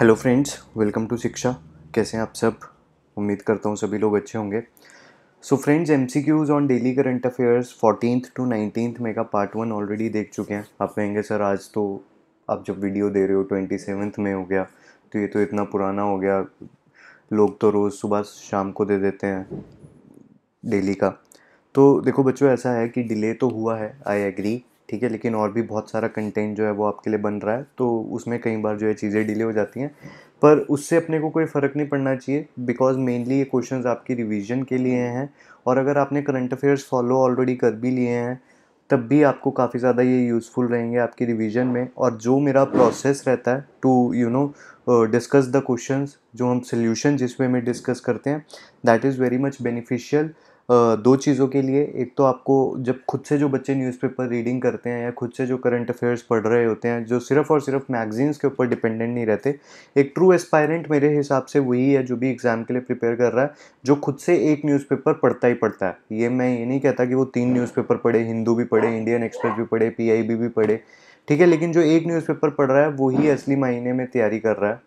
Hello friends welcome to शिक्षा कैसे हैं आप सब उम्मीद करता हूँ सभी लोग अच्छे होंगे so friends M C Qs on daily current affairs fourteen two nineteen में का पार्ट वन ऑलरेडी देख चुके हैं आप कहेंगे सर आज तो आप जब वीडियो दे रहे हो ट्वेंटी सेवन्थ में हो गया तो ये तो इतना पुराना हो गया लोग तो रोज़ सुबह शाम को दे देते हैं डेली का तो देखो बच्चों ऐसा है कि डिले तो हुआ है आई एग्री ठीक है लेकिन और भी बहुत सारा कंटेंट जो है वो आपके लिए बन रहा है तो उसमें कई बार जो है चीज़ें डिले हो जाती हैं पर उससे अपने को कोई फ़र्क नहीं पड़ना चाहिए बिकॉज मेनली ये क्वेश्चंस आपकी रिवीजन के लिए हैं और अगर आपने करंट अफेयर्स फॉलो ऑलरेडी कर भी लिए हैं तब भी आपको काफ़ी ज़्यादा ये यूज़फुल रहेंगे आपकी रिवीजन में और जो मेरा प्रोसेस रहता है to you know discuss the questions जो हम सोल्यूशन जिस वे में डिस्कस करते हैं that is very much beneficial दो चीज़ों के लिए एक तो आपको जब खुद से जो बच्चे न्यूज़पेपर रीडिंग करते हैं या खुद से जो करंट अफेयर्स पढ़ रहे होते हैं जो सिर्फ और सिर्फ मैगजीन्स के ऊपर डिपेंडेंट नहीं रहते एक ट्रू एस्पायरेंट मेरे हिसाब से वही है जो भी एग्ज़ाम के लिए प्रिपेयर कर रहा है जो खुद से एक न्यूज़पेपर पढ़ता ही पढ़ता है ये मैं ये नहीं कहता कि वो तीन न्यूज़पेपर पढ़े हिंदू भी पढ़े इंडियन एक्सप्रेस भी पढ़े पी भी पढ़े ठीक है लेकिन जो एक न्यूज़पेपर पढ़ रहा है वही असली महीने में तैयारी कर रहा है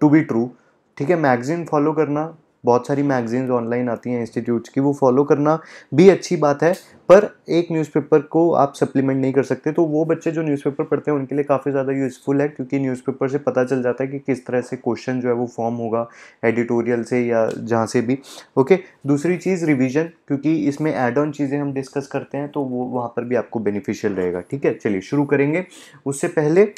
टू बी ट्रू ठीक है मैगजीन फॉलो करना बहुत सारी मैगजीन्स ऑनलाइन आती हैं इंस्टीट्यूट्स की वो फॉलो करना भी अच्छी बात है पर एक न्यूज़पेपर को आप सप्लीमेंट नहीं कर सकते तो वो बच्चे जो न्यूज़पेपर पढ़ते हैं उनके लिए काफ़ी ज़्यादा यूज़फुल है क्योंकि न्यूज़पेपर से पता चल जाता है कि किस तरह से क्वेश्चन जो है वो फॉर्म होगा एडिटोरियल से या जहाँ से भी ओके दूसरी चीज़ रिविज़न क्योंकि इसमें एड ऑन चीज़ें हम डिस्कस करते हैं तो वो वहाँ पर भी आपको बेनिफिशियल रहेगा ठीक है चलिए शुरू करेंगे उससे पहले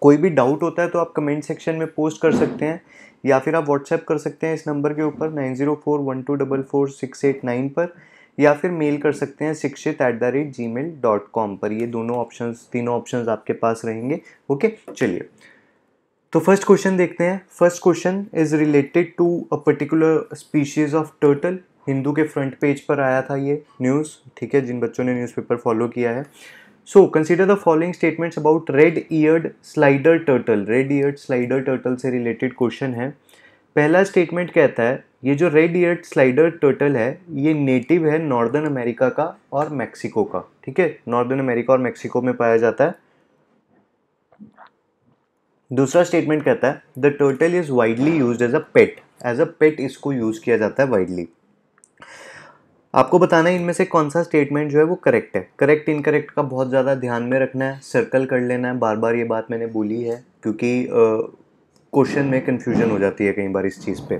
कोई भी डाउट होता है तो आप कमेंट सेक्शन में पोस्ट कर सकते हैं या फिर आप व्हाट्सएप कर सकते हैं इस नंबर के ऊपर nine zero four one two double four six eight nine पर या फिर मेल कर सकते हैं शिक्षित at the rate Gmail dot com पर ये दोनों ऑप्शन तीनों ऑप्शन आपके पास रहेंगे ओके चलिए तो फर्स्ट क्वेश्चन देखते हैं first question is related to a particular species of turtle Hindu के फ्रंट पेज पर आया था ये न्यूज़ ठीक है जिन बच्चों ने न्यूज़पेपर फॉलो किया है so consider the following statement about red eared slider turtle red eared slider turtle से रिलेटेड क्वेश्चन है पहला स्टेटमेंट कहता है ये जो रेड ईयर्ड स्लाइडर टर्टल है ये नेटिव है नॉर्दर्न अमेरिका का और मैक्सिको का ठीक है नॉर्दर्न अमेरिका और मैक्सिको में पाया जाता है दूसरा स्टेटमेंट कहता है the turtle is widely use as a pet as a pet इसको यूज किया जाता है वाइडली आपको बताना है इनमें से कौन सा स्टेटमेंट जो है वो करेक्ट है करेक्ट इनकरेक्ट का बहुत ज़्यादा ध्यान में रखना है सर्कल कर लेना है बार बार ये बात मैंने बोली है क्योंकि क्वेश्चन में कन्फ्यूजन हो जाती है कई बार इस चीज़ पे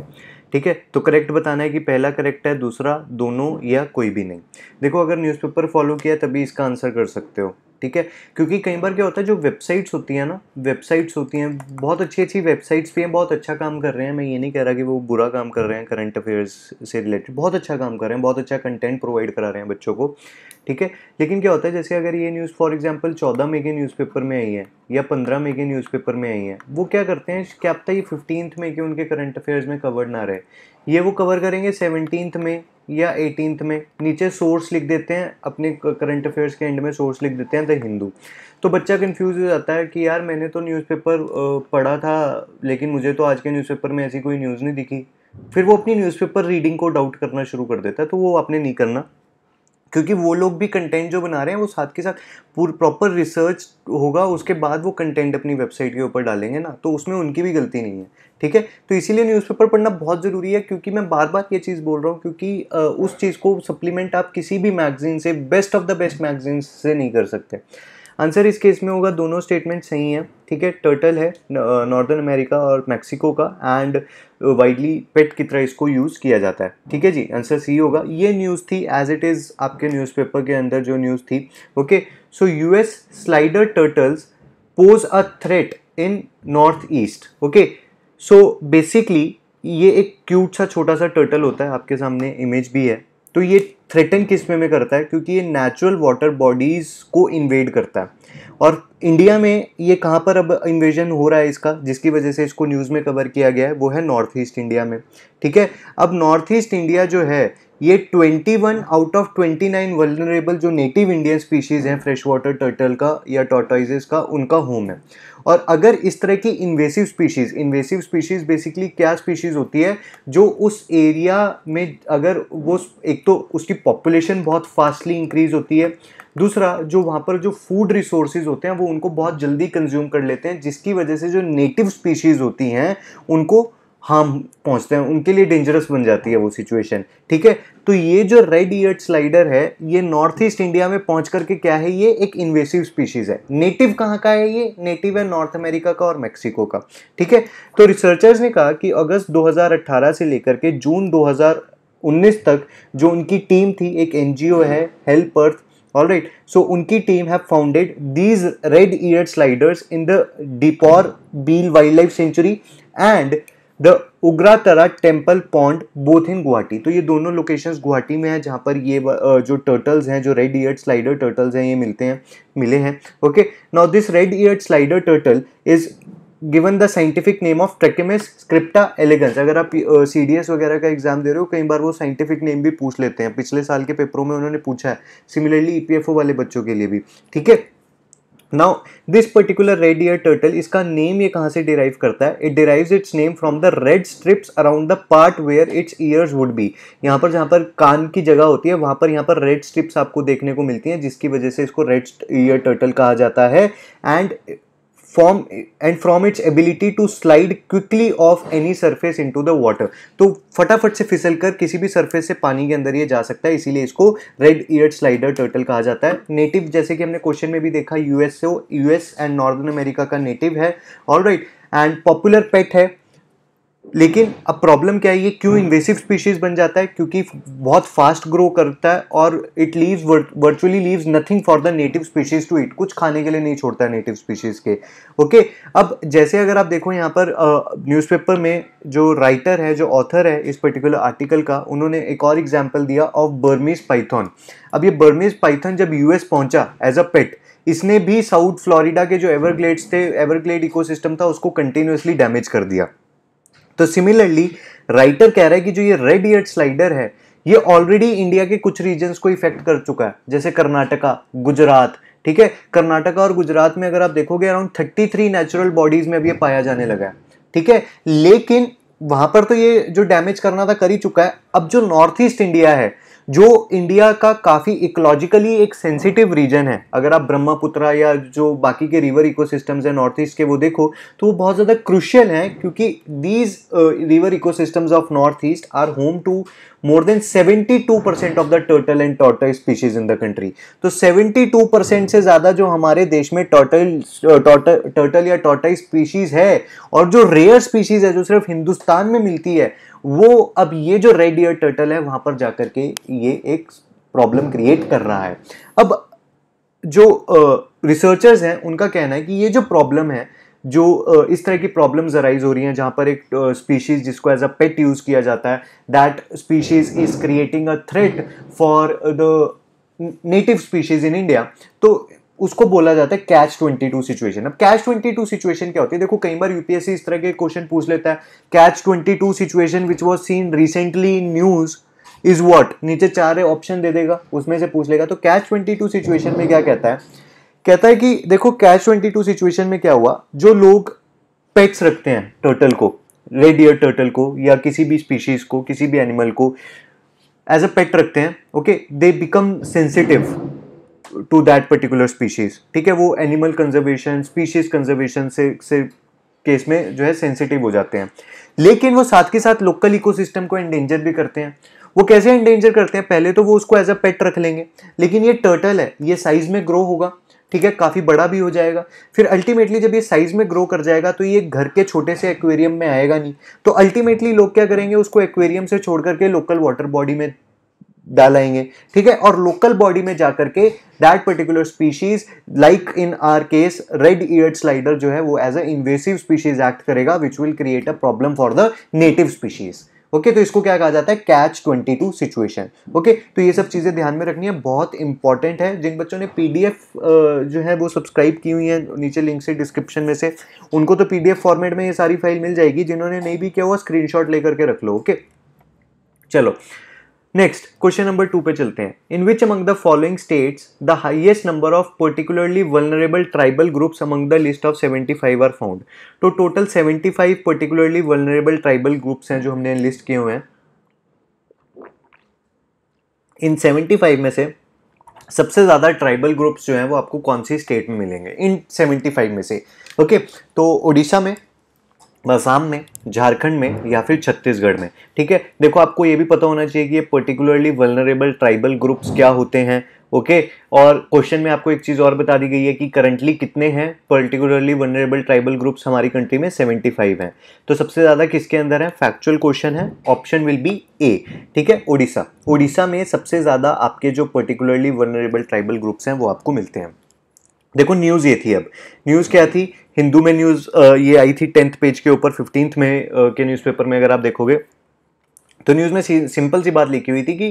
ठीक है तो करेक्ट बताना है कि पहला करेक्ट है दूसरा दोनों या कोई भी नहीं देखो अगर न्यूज़पेपर फॉलो किया तभी इसका आंसर कर सकते हो ठीक है क्योंकि कई बार क्या होता है जो वेबसाइट्स होती हैं ना वेबसाइट्स होती हैं बहुत अच्छी अच्छी वेबसाइट्स भी हैं बहुत अच्छा काम कर रहे हैं मैं ये नहीं कह रहा कि वो बुरा काम कर रहे हैं करंट अफेयर्स से रिलेटेड बहुत अच्छा काम कर रहे हैं बहुत अच्छा कंटेंट प्रोवाइड करा रहे हैं बच्चों को ठीक है लेकिन क्या होता है जैसे अगर ये न्यूज़ फॉर एग्जाम्पल चौदह मे के न्यूज़पेपर में आई है या पंद्रह मे के न्यूज़पेपर में आई है वो क्या करते हैं क्या पता ये फिफ्टींथ में कि उनके करंट अफेयर्स में कवर्ड ना रहे ये वो कवर करेंगे सेवनटीन में या एटीनथ में नीचे सोर्स लिख देते हैं अपने करंट अफेयर्स के एंड में सोर्स लिख देते हैं द हिंदू तो बच्चा कंफ्यूज हो जाता है कि यार मैंने तो न्यूज़पेपर पढ़ा था लेकिन मुझे तो आज के न्यूज़पेपर में ऐसी कोई न्यूज़ नहीं दिखी फिर वो अपनी न्यूज़पेपर रीडिंग को डाउट करना शुरू कर देता है तो वो आपने नहीं करना क्योंकि वो लोग भी कंटेंट जो बना रहे हैं वो साथ के साथ पूरा प्रॉपर रिसर्च होगा उसके बाद वो कंटेंट अपनी वेबसाइट के ऊपर डालेंगे ना तो उसमें उनकी भी गलती नहीं है ठीक है तो इसीलिए न्यूज़पेपर पढ़ना बहुत ज़रूरी है क्योंकि मैं बार बार ये चीज़ बोल रहा हूँ क्योंकि उस चीज़ को सप्लीमेंट आप किसी भी मैगजीन से best of the best magazine से नहीं कर सकते आंसर इस केस में होगा दोनों स्टेटमेंट सही हैं ठीक है टर्टल है नॉर्दर्न अमेरिका और मैक्सिको का एंड वाइडली पेट की तरह इसको यूज़ किया जाता है ठीक है जी आंसर सी होगा ये न्यूज़ थी एज इट इज़ आपके न्यूज़पेपर के अंदर जो न्यूज़ थी okay so US slider turtles pose a threat in north east okay so basically ये एक क्यूट सा छोटा सा टर्टल होता है आपके सामने इमेज भी है तो ये थ्रेटन किस में में करता है क्योंकि ये नेचुरल वाटर बॉडीज़ को इन्वेड करता है और इंडिया में ये कहाँ पर अब इन्वेजन हो रहा है इसका जिसकी वजह से इसको न्यूज़ में कवर किया गया है वो है नॉर्थ ईस्ट इंडिया में ठीक है अब नॉर्थ ईस्ट इंडिया जो है ये 21 आउट ऑफ 29 वर्नरेबल जो नेटिव इंडियन स्पीशीज़ हैं फ्रेश वाटर टर्टल का या टोटाइजेस का उनका होम है और अगर इस तरह की invasive species invasive species basically क्या स्पीशीज़ होती है जो उस एरिया में अगर वो एक तो उसकी पॉपुलेशन बहुत फास्टली इंक्रीज़ होती है दूसरा जो वहाँ पर जो फूड रिसोर्सेज होते हैं वो उनको बहुत जल्दी कंज्यूम कर लेते हैं जिसकी वजह से जो नेटिव स्पीशीज़ होती हैं उनको हार्म पहुंचते हैं उनके लिए डेंजरस बन जाती है वो सिचुएशन ठीक है तो ये जो रेड ईयर्ड स्लाइडर है ये नॉर्थ ईस्ट इंडिया में पहुंच करके क्या है ये एक इन्वेसिव स्पीशीज़ है नेटिव कहाँ का है ये नेटिव है नॉर्थ अमेरिका का और मेक्सिको का ठीक है तो रिसर्चर्स ने कहा कि अगस्त 2018 से लेकर के जून 2019 तक जो उनकी टीम थी एक एन है Help Earth all right so उनकी team have founded these red ear sliders in the Deepor Beel wildlife sanctuary and the Ugra Tara temple pond both in Guwahati तो ये दोनों लोकेशंस गुवाहाटी में है जहाँ पर ये जो टर्टल्स हैं जो रेड ईयर स्लाइडर टर्टल्स हैं ये मिलते हैं मिले हैं okay now this red ear slider turtle is given the scientific name of Trachemys scripta elegans अगर आप सी डी एस वगैरह का एग्जाम दे रहे हो कई बार वो साइंटिफिक नेम भी पूछ लेते हैं पिछले साल के पेपरों में उन्होंने पूछा है similarly E P F O वाले बच्चों के लिए भी ठीक है now this particular red ear turtle इसका नेम ये कहाँ से डिराइव करता है it derive its name from the red stripes around the part where its ears would be यहाँ पर जहाँ पर कान की जगह होती है वहाँ पर यहाँ पर रेड स्ट्रिप्स आपको देखने को मिलती हैं जिसकी वजह से इसको रेड ईयर टर्टल कहा जाता है and form and from its ability to slide quickly off any surface into the water तो फटाफट से फिसल कर किसी भी सरफेस से पानी के अंदर ये जा सकता है इसीलिए इसको रेड ईयर स्लाइडर टर्टल कहा जाता है नेटिव जैसे कि हमने क्वेश्चन में भी देखा यूएस से यूएस एंड नॉर्दर्न अमेरिका का नेटिव है all right and popular pet है लेकिन अब प्रॉब्लम क्या है ये क्यों इन्वेसिव स्पीशीज बन जाता है क्योंकि बहुत फास्ट ग्रो करता है और it leaves virtually leaves nothing for the native species to it कुछ खाने के लिए नहीं छोड़ता है नेटिव स्पीशीज के ओके अब जैसे अगर आप देखो यहाँ पर न्यूज़पेपर में जो राइटर है जो ऑथर है इस पर्टिकुलर आर्टिकल का उन्होंने एक और एग्जाम्पल दिया ऑफ बर्मीज पाइथन अब ये बर्मीज पाइथन जब यूएस पहुंचा एज अ पेट इसने भी साउथ फ्लोरिडा के जो एवरग्लेड्स थे एवरग्लेड इकोसिस्टम था उसको कंटिन्यूसली डैमेज कर दिया तो सिमिलरली राइटर कह रहा है कि जो ये रेड ईयर स्लाइडर है ये ऑलरेडी इंडिया के कुछ रीजन्स को इफेक्ट कर चुका है जैसे कर्नाटका गुजरात ठीक है कर्नाटका और गुजरात में अगर आप देखोगे around thirty three natural bodies में अब ये पाया जाने लगा है ठीक है लेकिन वहां पर तो ये जो डैमेज करना था कर ही चुका है अब जो नॉर्थ ईस्ट इंडिया है जो इंडिया का काफ़ी इकोलॉजिकली एक सेंसिटिव रीजन है अगर आप ब्रह्मपुत्र या जो बाकी के रिवर इकोसिस्टम्स हैं नॉर्थ ईस्ट के वो देखो तो वो बहुत ज़्यादा क्रुशियल हैं क्योंकि these river ecosystems of north east are home to more than 72 percent of the turtle and tortoise species in the country तो 72 परसेंट से ज़्यादा जो हमारे देश में टोटल टर्टल uh, या टोटल स्पीशीज़ है और जो रेयर स्पीशीज़ है जो सिर्फ हिंदुस्तान में मिलती है वो अब ये जो रेड ईयर टर्टल है वहां पर जाकर के ये एक प्रॉब्लम क्रिएट कर रहा है अब जो रिसर्चर्स हैं उनका कहना है कि ये जो प्रॉब्लम है जो इस तरह की प्रॉब्लम्स अराइज हो रही हैं जहाँ पर एक स्पीशीज़ जिसको एज अ पेट यूज़ किया जाता है that species is creating a threat for the native species in India तो उसको बोला जाता है कैच ट्वेंटी टू सिचुएशन अब कैच ट्वेंटी टू सिचुएशन क्या होती है देखो कई बार यूपीएससी इस तरह के क्वेश्चन पूछ लेता है catch twenty two situation which was seen recently news is what नीचे चार ऑप्शन दे देगा उसमें से पूछ लेगा तो कैच ट्वेंटी टू सिचुएशन में क्या कहता है कहता है कि देखो कैच ट्वेंटी टू सिचुएशन में क्या हुआ जो लोग पेट्स रखते हैं टर्टल को रेडियर टर्टल को या किसी भी स्पीशीज को किसी भी एनिमल को एज अ पेट रखते हैं okay they become sensitive to that particular species ठीक है वो एनिमल कंजर्वेशन स्पीशीज़ कंजर्वेशन से से केस में जो है सेंसिटिव हो जाते हैं लेकिन वो साथ के साथ लोकल इकोसिस्टम को एंडेंजर भी करते हैं वो कैसे एंडेंजर करते हैं पहले तो वो उसको एज अ पेट रख लेंगे लेकिन ये टर्टल है ये साइज़ में ग्रो होगा ठीक है काफ़ी बड़ा भी हो जाएगा फिर अल्टीमेटली जब ये साइज़ में ग्रो कर जाएगा तो ये घर के छोटे से एक्वेरियम में आएगा नहीं तो अल्टीमेटली लोग क्या करेंगे उसको एक्वेरियम से छोड़ करके लोकल वाटर बॉडी में डालेंगे ठीक है और लोकल बॉडी में जाकर के that particular species like in our case red ear slider जो है वो as a invasive species act करेगा which will create a problem for the native species okay okay, तो इसको क्या कहा जाता है कैच 22 सिचुएशन ओके तो ये सब चीज़ें ध्यान में रखनी है बहुत इंपॉर्टेंट है जिन बच्चों ने पीडीएफ जो है वो सब्सक्राइब की हुई है नीचे लिंक से डिस्क्रिप्शन में से उनको तो पीडीएफ फॉर्मेट में ये सारी फाइल मिल जाएगी जिन्होंने नहीं भी किया हुआ स्क्रीनशॉट लेकर के रख लो ओके okay? चलो नेक्स्ट क्वेश्चन नंबर टू पे चलते हैं in which among the following states the highest number of particularly vulnerable tribal groups among the list of 75 are found तो total 75 particularly vulnerable tribal groups हैं जो हमने list किए हुए हैं इन 75 में से सबसे ज़्यादा ट्राइबल ग्रुप्स जो हैं वो आपको कौन सी स्टेट में मिलेंगे इन 75 में से ओके okay, तो ओडिशा में असम में झारखंड में या फिर छत्तीसगढ़ में ठीक है देखो आपको ये भी पता होना चाहिए कि ये पर्टिकुलरली वनरेबल ट्राइबल ग्रुप्स क्या होते हैं ओके okay? और क्वेश्चन में आपको एक चीज़ और बता दी गई है कि करंटली कितने हैं पर्टिकुलरली वनरेबल ट्राइबल ग्रुप्स हमारी कंट्री में 75 हैं तो सबसे ज़्यादा किसके अंदर है फैक्चुअल क्वेश्चन है ऑप्शन विल बी ए ठीक है ओडिशा ओडिशा में सबसे ज़्यादा आपके जो पर्टिकुलरली वनरेबल ट्राइबल ग्रुप्स हैं वो आपको मिलते हैं देखो न्यूज़ ये थी अब न्यूज़ क्या थी हिंदू में न्यूज़ ये आई थी टेंथ पेज के ऊपर फिफ्टींथ में के न्यूज़पेपर में अगर आप देखोगे तो न्यूज़ में सिंपल सी बात लिखी हुई थी कि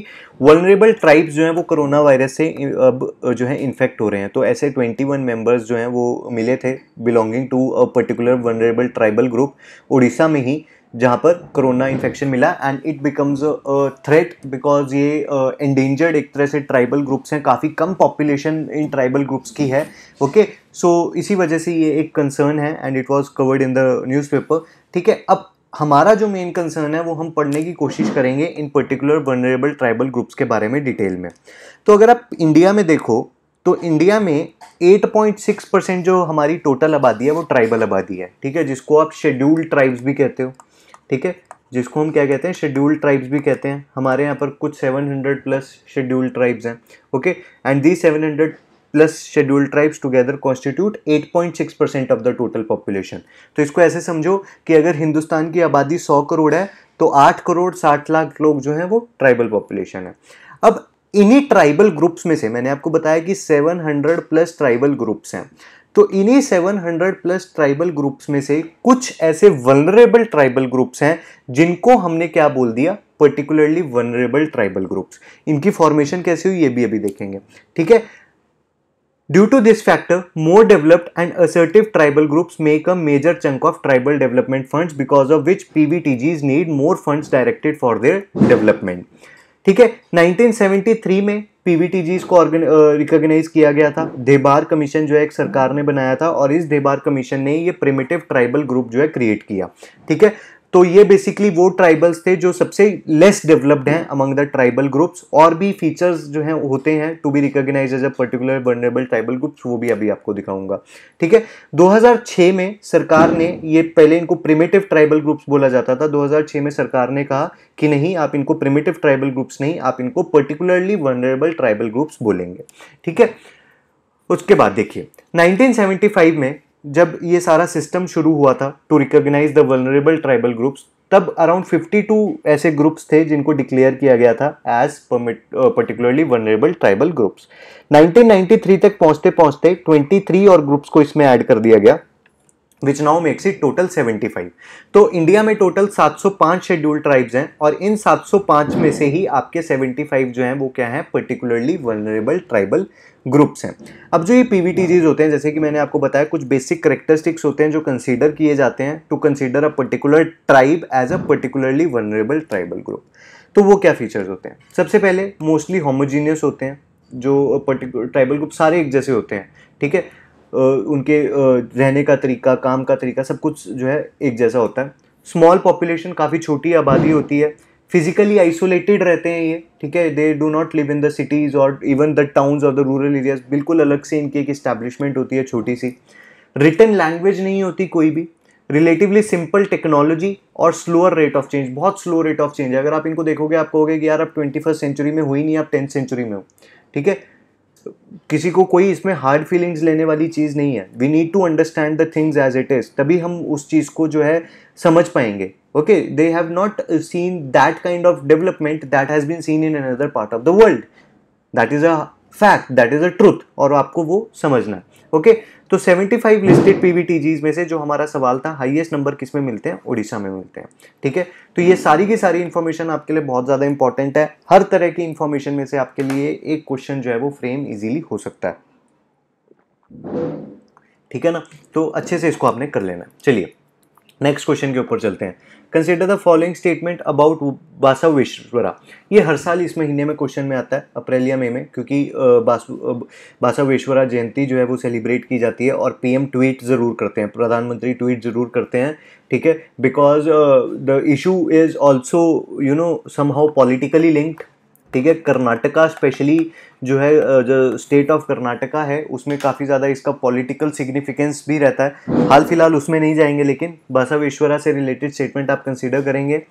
वनरेबल ट्राइब्स जो हैं वो कोरोना वायरस से अब जो है इन्फेक्ट हो रहे हैं तो ऐसे 21 मेंबर्स जो हैं वो मिले थे belonging to a particular vulnerable tribal group Orissa में ही जहाँ पर कोरोना इन्फेक्शन मिला and it becomes a threat because ये एंडेंजर्ड uh, एक तरह से ट्राइबल ग्रुप्स हैं काफ़ी कम पॉपुलेशन इन ट्राइबल ग्रुप्स की है ओके okay? सो so, इसी वजह से ये एक कंसर्न है and it was covered in the newspaper ठीक है अब हमारा जो मेन कंसर्न है वो हम पढ़ने की कोशिश करेंगे इन पर्टिकुलर वर्नरेबल ट्राइबल ग्रुप्स के बारे में डिटेल में तो अगर आप इंडिया में देखो तो इंडिया में 8.6 परसेंट जो हमारी टोटल आबादी है वो ट्राइबल आबादी है ठीक है जिसको आप शेड्यूल्ड ट्राइब्स भी कहते हो ठीक है जिसको हम क्या कहते हैं शेड्यूल्ड ट्राइब्स भी कहते हैं हमारे यहाँ पर कुछ 700 प्लस शेड्यूल्ड ट्राइब्स हैं okay and the 700 plus scheduled tribes together constitute 8.6 percent of the total population तो इसको ऐसे समझो कि अगर हिंदुस्तान की आबादी 100 करोड़ है तो 8 करोड़ 60 लाख लोग जो हैं वो ट्राइबल पॉपुलेशन है अब इन्हीं ट्राइबल ग्रुप्स में से मैंने आपको बताया कि सेवन प्लस ट्राइबल ग्रुप्स हैं तो इन्हीं 700 प्लस ट्राइबल ग्रुप्स में से कुछ ऐसे वनरेबल ट्राइबल ग्रुप्स हैं जिनको हमने क्या बोल दिया पर्टिकुलरली वनरेबल ट्राइबल ग्रुप्स इनकी फॉर्मेशन कैसे हुई ये भी अभी देखेंगे ठीक है due to this factor more developed and assertive tribal groups make a major chunk of tribal development fund because of which PVTG need more fund directed for their development ठीक है 1973 में पीवीटीजीज को रिकॉग्नाइज किया गया था देबार commission जो है एक सरकार ने बनाया था और इस देबार कमीशन ने ये प्रिमिटिव ट्राइबल ग्रुप जो है क्रिएट किया ठीक है तो ये बेसिकली वो ट्राइबल्स थे जो सबसे लेस डेवलप्ड हैं अमंग द ट्राइबल ग्रुप्स और भी फीचर्स जो हैं होते हैं to be recognize as a particular vulnerable tribal groups वो भी अभी आपको दिखाऊंगा ठीक है 2006 में सरकार ने ये पहले इनको प्रिमेटिव ट्राइबल ग्रुप्स बोला जाता था 2006 में सरकार ने कहा कि नहीं आप इनको प्रिमेटिव ट्राइबल ग्रुप्स नहीं आप इनको पर्टिकुलरली वर्नरेबल ट्राइबल ग्रुप्स बोलेंगे ठीक है उसके बाद देखिए 1975 में जब ये सारा सिस्टम शुरू हुआ था to recognize the vulnerable tribal groups तब अराउंड 52 ऐसे ग्रुप्स थे जिनको डिक्लेयर किया गया था as primitive particularly vulnerable tribal groups 1993 तक पहुंचते पहुंचते 23 और ग्रुप्स को इसमें ऐड कर दिया गया which now makes it total 75 तो इंडिया में टोटल 705 शेड्यूल ट्राइब्स हैं और इन 705 में से ही आपके 75 जो हैं वो क्या हैं पर्टिकुलरली वनरेबल ट्राइबल ग्रुप्स हैं अब जो ये पी हाँ। होते हैं जैसे कि मैंने आपको बताया कुछ बेसिक करेक्टरिस्टिक्स होते हैं जो कंसिडर किए जाते हैं to consider a particular tribe as a particularly vulnerable tribal group तो वो क्या फीचर्स होते हैं सबसे पहले मोस्टली होमोजीनियस होते हैं जो पर्टिकुलर ट्राइबल ग्रुप सारे एक जैसे होते हैं ठीक है उनके रहने का तरीका काम का तरीका सब कुछ जो है एक जैसा होता है स्मॉल पॉपुलेशन काफ़ी छोटी आबादी होती है फिजिकली आइसोलेटेड रहते हैं ये ठीक है they do not live in the cities और इवन द टाउन्स और द रूरल एरियाज बिल्कुल अलग से इनकी एक इस्टेब्लिशमेंट होती है छोटी सी रिटर्न लैंग्वेज नहीं होती कोई भी रिलेटिवली सिंपल टेक्नोलॉजी और स्लोअर रेट ऑफ चेंज बहुत स्लो रेट ऑफ चेंज अगर आप इनको देखोगे आप कहोगे कि यार आप ट्वेंटी फर्स्ट सेंचुरी में हुई नहीं आप टेंथ सेंचुरी में हो ठीक है किसी को कोई इसमें हार्ड फीलिंग्स लेने वाली चीज़ नहीं है we need to understand the things as it is तभी हम उस चीज़ को जो है समझ पाएंगे okay they have not uh, seen that kind of development that has been seen in another part of the world that is a fact that is a truth और आपको वो समझना hai ओके okay? तो 75 listed PVTGs में से जो हमारा सवाल था हाईएस्ट नंबर किस में मिलते हैं उड़ीसा में मिलते हैं ठीक है तो ये सारी की सारी इन्फॉर्मेशन आपके लिए बहुत ज़्यादा इंपॉर्टेंट है हर तरह की इन्फॉर्मेशन में से आपके लिए एक क्वेश्चन जो है वो फ्रेम इजीली हो सकता है ठीक है ना तो अच्छे से इसको आपने कर लेना चलिए नेक्स्ट क्वेश्चन के ऊपर चलते हैं consider the following statement about Basaveshwara ये हर साल इस महीने में क्वेश्चन में आता है अप्रैल या मई में क्योंकि बासव विश्वरा जयंती जो है वो सेलिब्रेट की जाती है और पीएम ट्वीट ज़रूर करते हैं प्रधानमंत्री ट्वीट ज़रूर करते हैं ठीक है because the issue is also you know somehow politically linked ठीक है कर्नाटका स्पेशली जो है जो स्टेट ऑफ कर्नाटका है उसमें काफ़ी ज़्यादा इसका पॉलिटिकल सिग्निफिकेंस भी रहता है हाल फिलहाल उसमें नहीं जाएंगे लेकिन बसवेश्वरा से रिलेटेड स्टेटमेंट आप कंसिडर करेंगे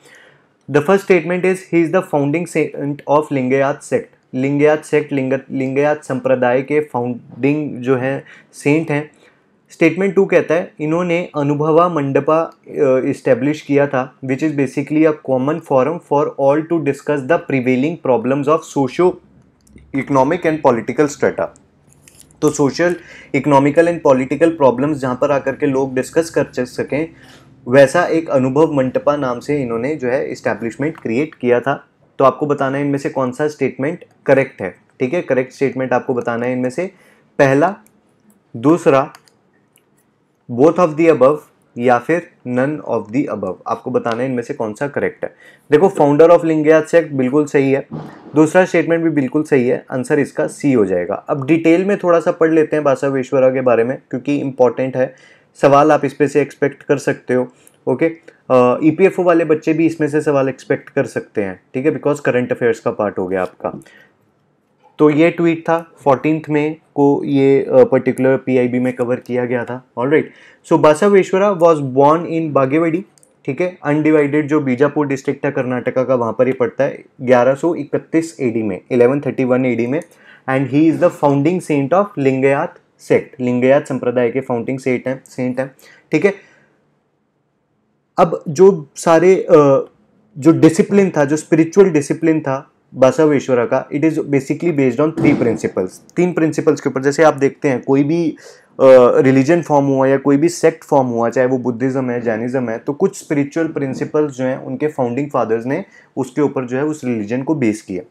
the first statement is he is the founding saint of Lingayat sect Lingayat sect लिंग लिंगयात संप्रदाय के फाउंडिंग जो है सेंट हैं स्टेटमेंट टू कहता है इन्होंने अनुभवा मंडपा इस्टेब्लिश किया था which is basically a common forum for all to discuss the prevailing problems of socio economic and political strata तो social economical and political problems जहाँ पर आकर के लोग डिस्कस कर सकें वैसा एक अनुभव मंडपा नाम से इन्होंने जो है इस्टेब्लिशमेंट क्रिएट किया था तो आपको बताना है इनमें से कौन सा स्टेटमेंट करेक्ट है ठीक है करेक्ट स्टेटमेंट आपको बताना है इनमें से पहला दूसरा बोथ ऑफ दी अबव या फिर नन ऑफ दी अबव आपको बताना है इनमें से कौन सा करेक्ट है देखो फाउंडर ऑफ लिंगिया चेक बिल्कुल सही है दूसरा स्टेटमेंट भी बिल्कुल सही है आंसर इसका सी हो जाएगा अब डिटेल में थोड़ा सा पढ़ लेते हैं बासावेश्वरा के बारे में क्योंकि इंपॉर्टेंट है सवाल आप इस पे से एक्सपेक्ट कर सकते हो okay E P F O वाले बच्चे भी इसमें से सवाल एक्सपेक्ट कर सकते हैं ठीक है बिकॉज करंट अफेयर्स का पार्ट हो गया आपका तो ये ट्वीट था फोर्टीन में को ये पर्टिकुलर पीआईबी में कवर किया गया था all right so Basaveshwara was born in Bagewadi ठीक है अनडिवाइडेड जो बीजापुर डिस्ट्रिक्ट है कर्नाटका का वहाँ पर ही पड़ता है 1131 एडी में 1131 एडी में and he is the founding saint of Lingayat sect Lingayat संप्रदाय के फाउंडिंग सेट हैं सेंट हैं ठीक है अब जो सारे जो डिसिप्लिन था जो स्पिरिचुअल डिसिप्लिन था बसवेश्वर का it is basically based on three principles तीन प्रिंसिपल्स के ऊपर जैसे आप देखते हैं कोई भी रिलीजन uh, फॉर्म हुआ या कोई भी सेक्ट फॉर्म हुआ चाहे वो बुद्धिज़्म है जैनिज़्म है तो कुछ स्पिरिचुअल प्रिंसिपल्स जो हैं उनके फाउंडिंग फादर्स ने उसके ऊपर जो है उस रिलीजन को बेस किया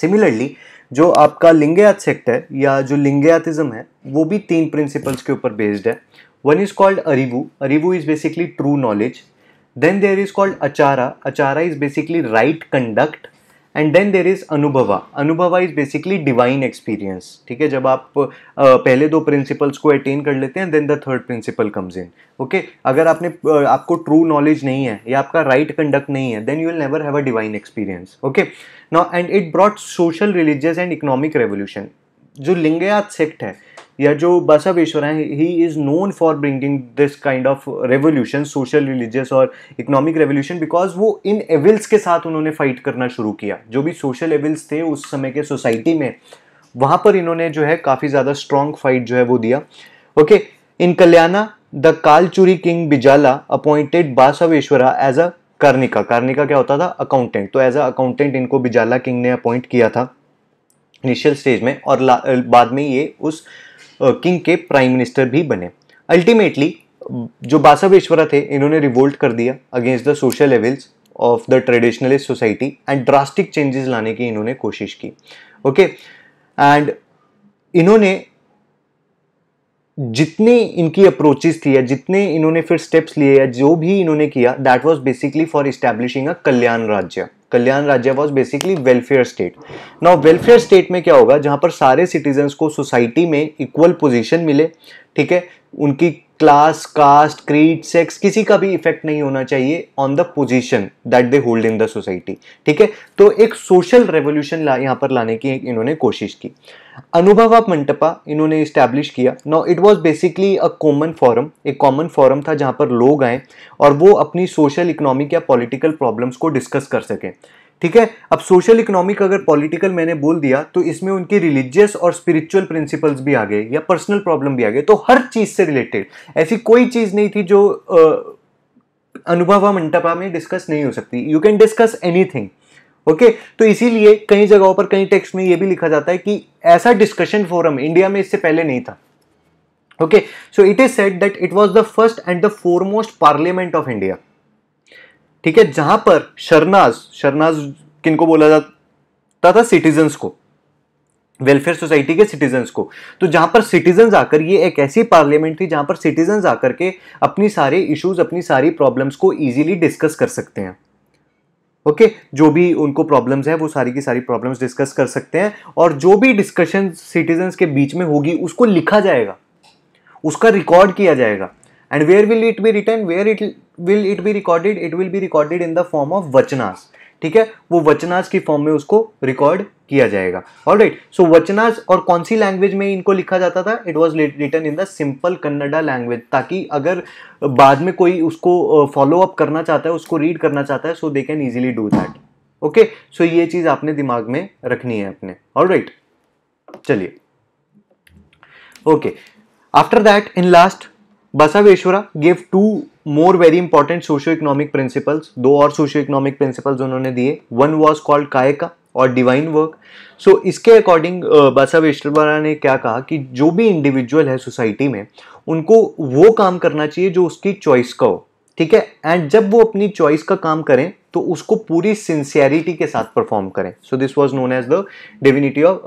सिमिलरली जो आपका लिंगयात सेक्ट है या जो लिंगयातिज़म है वो भी तीन प्रिंसिपल्स के ऊपर बेस्ड है one is called Arivu Arivu is basically true knowledge then there is called Achara Achara is basically right conduct and then there is Anubhava Anubhava is basically divine experience ठीक है जब आप पहले दो प्रिंसिपल्स को अटेन कर लेते हैं then the third principle comes in okay अगर आपने आपको ट्रू नॉलेज नहीं है या आपका राइट right कंडक्ट नहीं है then you will never have a divine experience okay now and it brought social religious and economic revolution जो लिंगयात सेक्ट है या जो बसवेश्वर हैं he is known for bringing this kind of revolution social religious और economic revolution because वो इन evils के साथ उन्होंने फाइट करना शुरू किया जो भी सोशल एविल्स थे उस समय के सोसाइटी में वहाँ पर इन्होंने जो है काफ़ी ज़्यादा स्ट्रॉन्ग फाइट जो है वो दिया okay in Kalyana the Kalachuri king Bijjala appointed Basaveshwara as a Karnika Karnika क्या होता था अकाउंटेंट तो एज अ अकाउंटेंट इनको बिजाला किंग ने अपॉइंट किया था इनिशियल स्टेज में और बाद में ये उस किंग के प्राइम मिनिस्टर भी बने अल्टीमेटली जो बासवेश्वरा थे इन्होंने रिवोल्ट कर दिया against the social levels of the traditionalist society and drastic changes लाने की इन्होंने कोशिश की ओके एंड इन्होंने जितने इनकी अप्रोचेस थी या जितने इन्होंने फिर स्टेप्स लिए या जो भी इन्होंने किया that was basically for establishing a Kalyana Rajya Kalyana Rajya was basically welfare state ना वेलफेयर स्टेट में क्या होगा जहां पर सारे सिटीजन को सोसाइटी में इक्वल पोजिशन मिले ठीक है उनकी क्लास कास्ट क्रीड सेक्स किसी का भी इफेक्ट नहीं होना चाहिए on the position that they hold in the society ठीक है तो एक सोशल रेवोल्यूशन ला, यहाँ पर लाने की इन्होंने कोशिश की अनुभव मंटपा इन्होंने इस्टेब्लिश किया no it was basically a common forum एक कॉमन फॉरम था जहाँ पर लोग आए और वो अपनी सोशल इकोनॉमिक या पॉलिटिकल प्रॉब्लम्स को डिस्कस कर सकें ठीक है अब सोशल इकोनॉमिक अगर पॉलिटिकल मैंने बोल दिया तो इसमें उनके रिलीजियस और स्पिरिचुअल प्रिंसिपल्स भी आ गए या पर्सनल प्रॉब्लम भी आ गए तो हर चीज़ से रिलेटेड ऐसी कोई चीज़ नहीं थी जो अनुभवा मंटपा में डिस्कस नहीं हो सकती you can discuss anything okay okay, तो इसीलिए कई जगहों पर कई टेक्स्ट में यह भी लिखा जाता है कि ऐसा डिस्कशन फोरम इंडिया में इससे पहले नहीं था okay so it is said that it was the first and the foremost parliament of India ठीक है जहां पर शरनाज शरनाज किनको बोला जाता था सिटीजन्स को वेलफेयर सोसाइटी के सिटीजन्स को तो जहां पर सिटीजन आकर ये एक ऐसी पार्लियामेंट थी जहां पर सिटीजन आकर के अपनी सारे इश्यूज अपनी सारी प्रॉब्लम्स को इजीली डिस्कस कर सकते हैं ओके okay? जो भी उनको प्रॉब्लम्स है वो सारी की सारी प्रॉब्लम्स डिस्कस कर सकते हैं और जो भी डिस्कशन सिटीजन्स के बीच में होगी उसको लिखा जाएगा उसका रिकॉर्ड किया जाएगा and where will it be written where it will it be recorded it will be recorded in the form of Vachanas ठीक है वो वचनास की फॉर्म में उसको रिकॉर्ड किया जाएगा ऑल राइट सो वचनास और कौन सी लैंग्वेज में इनको लिखा जाता था it was written in the simple Kannada language ताकि अगर बाद में कोई उसको फॉलो अप करना चाहता है उसको रीड करना चाहता है so they can easily do that okay so ये चीज़ आपने दिमाग में रखनी है अपने ऑल राइट चलिए okay after that in last Basaveshwara gave two more very important socio economic principles दो और सोशो इकोनॉमिक प्रिंसिपल्स उन्होंने दिए वन वॉज कॉल्ड कायका और डिवाइन वर्क सो इसके अकॉर्डिंग बासा वेश्वरा ने क्या कहा कि जो भी इंडिविजुअल है सोसाइटी में उनको वो काम करना चाहिए जो उसकी चॉइस का हो ठीक है एंड जब वो अपनी चॉइस का काम करें तो उसको पूरी सिंसियरिटी के साथ परफॉर्म करें so this was known as the divinity of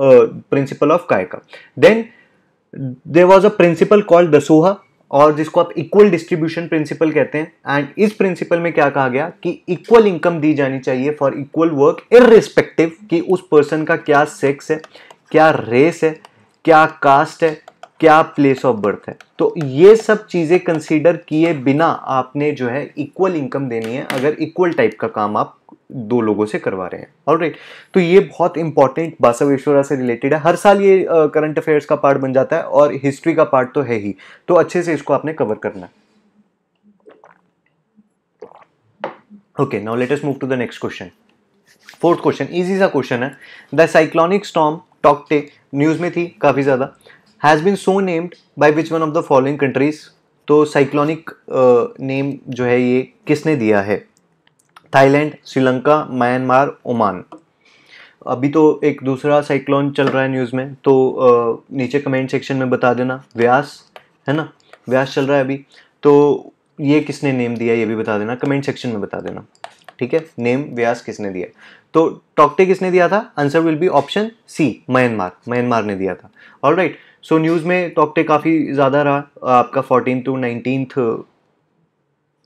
principle of Kayaka then there was a principle called Dasoha और जिसको आप इक्वल डिस्ट्रीब्यूशन प्रिंसिपल कहते हैं एंड इस प्रिंसिपल में क्या कहा गया कि इक्वल इनकम दी जानी चाहिए फॉर इक्वल वर्क इरिस्पेक्टिव कि उस पर्सन का क्या सेक्स है क्या रेस है क्या कास्ट है क्या प्लेस ऑफ बर्थ है तो ये सब चीज़ें कंसीडर किए बिना आपने जो है इक्वल इनकम देनी है अगर इक्वल टाइप का काम आप दो लोगों से करवा रहे हैं और राइट तो ये बहुत इंपॉर्टेंट बासवेश्वरा से रिलेटेड है हर साल ये करंट अफेयर्स का पार्ट बन जाता है और हिस्ट्री का पार्ट तो है ही तो अच्छे से इसको आपने कवर करना okay now let us move to the next question fourth question easy सा क्वेश्चन है the cyclonic storm Tauktae news में थी काफ़ी ज़्यादा has been so named by which one of the following countries तो साइक्लोनिक नेम uh, जो है ये किसने दिया है थाईलैंड श्रीलंका म्यांमार ओमान अभी तो एक दूसरा साइक्लोन चल रहा है न्यूज़ में तो नीचे कमेंट सेक्शन में बता देना व्यास है ना व्यास चल रहा है अभी तो ये किसने नेम दिया ये भी बता देना कमेंट सेक्शन में बता देना ठीक है नेम व्यास किसने दिया तो टॉकटे किसने दिया था answer will be option C Myanmar Myanmar ने दिया था ऑल राइट सो न्यूज़ में टॉकटे काफ़ी ज़्यादा रहा आपका फोर्टीन टू नाइनटीन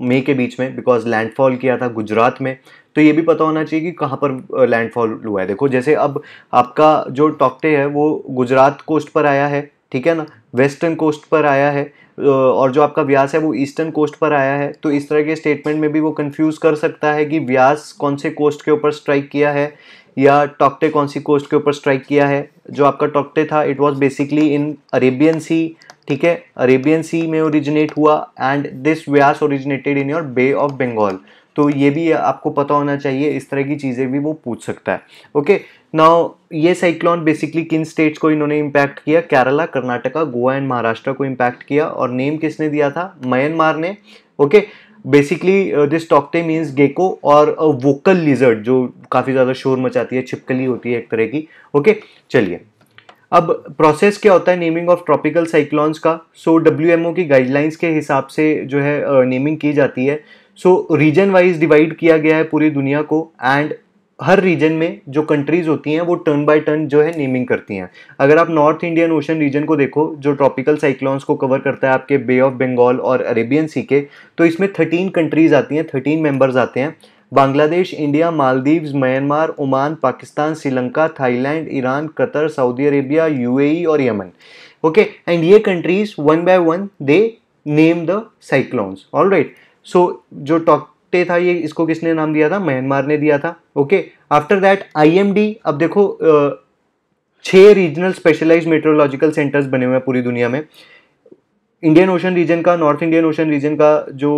मई के बीच में बिकॉज लैंडफॉल किया था गुजरात में तो ये भी पता होना चाहिए कि कहाँ पर लैंडफॉल हुआ है देखो जैसे अब आपका जो टॉकटे है वो गुजरात कोस्ट पर आया है ठीक है ना वेस्टर्न कोस्ट पर आया है और जो आपका व्यास है वो ईस्टर्न कोस्ट पर आया है तो इस तरह के स्टेटमेंट में भी वो कंफ्यूज कर सकता है कि व्यास कौन से कोस्ट के ऊपर स्ट्राइक किया है या टॉकटे कौन सी कोस्ट के ऊपर स्ट्राइक किया है जो आपका टॉकटे था it was basically in Arabian Sea ठीक है अरेबियन सी में ओरिजिनेट हुआ and this was originated in your Bay of Bengal तो ये भी आपको पता होना चाहिए इस तरह की चीज़ें भी वो पूछ सकता है ओके नाउ ये साइक्लोन बेसिकली किन स्टेट्स को इन्होंने इम्पैक्ट किया केरला कर्नाटका गोवा एंड महाराष्ट्र को इम्पैक्ट किया और नेम किसने दिया था म्यांमार ने okay okay? Basically this Tauktae means gecko और वोकल uh, लिजर्ड जो काफ़ी ज़्यादा शोर मचाती है छिपकली होती है एक तरह की ओके okay? चलिए अब प्रोसेस क्या होता है नेमिंग ऑफ ट्रॉपिकल साइक्लॉन्स का सो डब्ल्यू की गाइडलाइंस के हिसाब से जो है नेमिंग uh, की जाती है सो रीजन वाइज डिवाइड किया गया है पूरी दुनिया को एंड हर रीजन में जो कंट्रीज़ होती हैं वो टर्न बाय टर्न जो है नेमिंग करती हैं अगर आप नॉर्थ इंडियन ओशन रीजन को देखो जो ट्रॉपिकल साइक्लोन्स को कवर करता है आपके बे ऑफ बंगाल और अरेबियन सी के तो इसमें थर्टीन कंट्रीज़ आती हैं थर्टीन मेंबर्स आते हैं Bangladesh India Maldives Myanmar Oman Pakistan Sri Lanka Thailand Iran Qatar Saudi Arabia U और यमन ओके एंड ये countries one by one they name the cyclones all right so जो टॉक नृत्य था ये इसको किसने नाम दिया था म्यांमार ने दिया था ओके आफ्टर दैट आईएमडी अब देखो छह रीजनल स्पेशलाइज मेट्रोलॉजिकल सेंटर्स बने हुए हैं पूरी दुनिया में इंडियन ओशन रीजन का नॉर्थ इंडियन ओशन रीजन का जो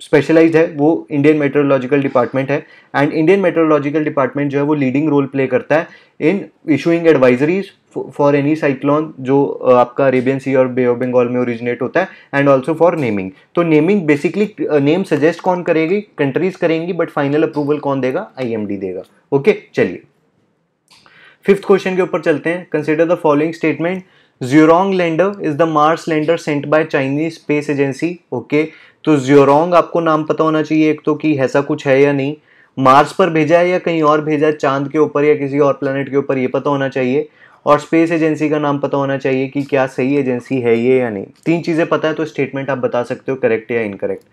स्पेशलाइज्ड uh, है वो इंडियन मेट्रोलॉजिकल डिपार्टमेंट है एंड इंडियन मेट्रोलॉजिकल डिपार्टमेंट जो है वो लीडिंग रोल प्ले करता है in issuing advisories for any cyclone जो uh, आपका अरेबियन सी और बे ऑफ बंगाल में ओरिजिनेट होता है एंड ऑल्सो फॉर नेमिंग तो नेमिंग बेसिकली नेम सजेस्ट कौन करेगी कंट्रीज करेंगी बट फाइनल अप्रूवल कौन देगा आईएमडी देगा ओके okay, चलिए फिफ्थ क्वेश्चन के ऊपर चलते हैं consider the following statement Zhurong lander is the Mars lander sent by Chinese space agency okay तो ज्योरोंग आपको नाम पता होना चाहिए एक तो कि ऐसा कुछ है या नहीं मार्स पर भेजा है या कहीं और भेजा है चांद के ऊपर या किसी और प्लानट के ऊपर ये पता होना चाहिए और स्पेस एजेंसी का नाम पता होना चाहिए कि क्या सही एजेंसी है ये या नहीं तीन चीज़ें पता है तो स्टेटमेंट आप बता सकते हो करेक्ट या इनकरेक्ट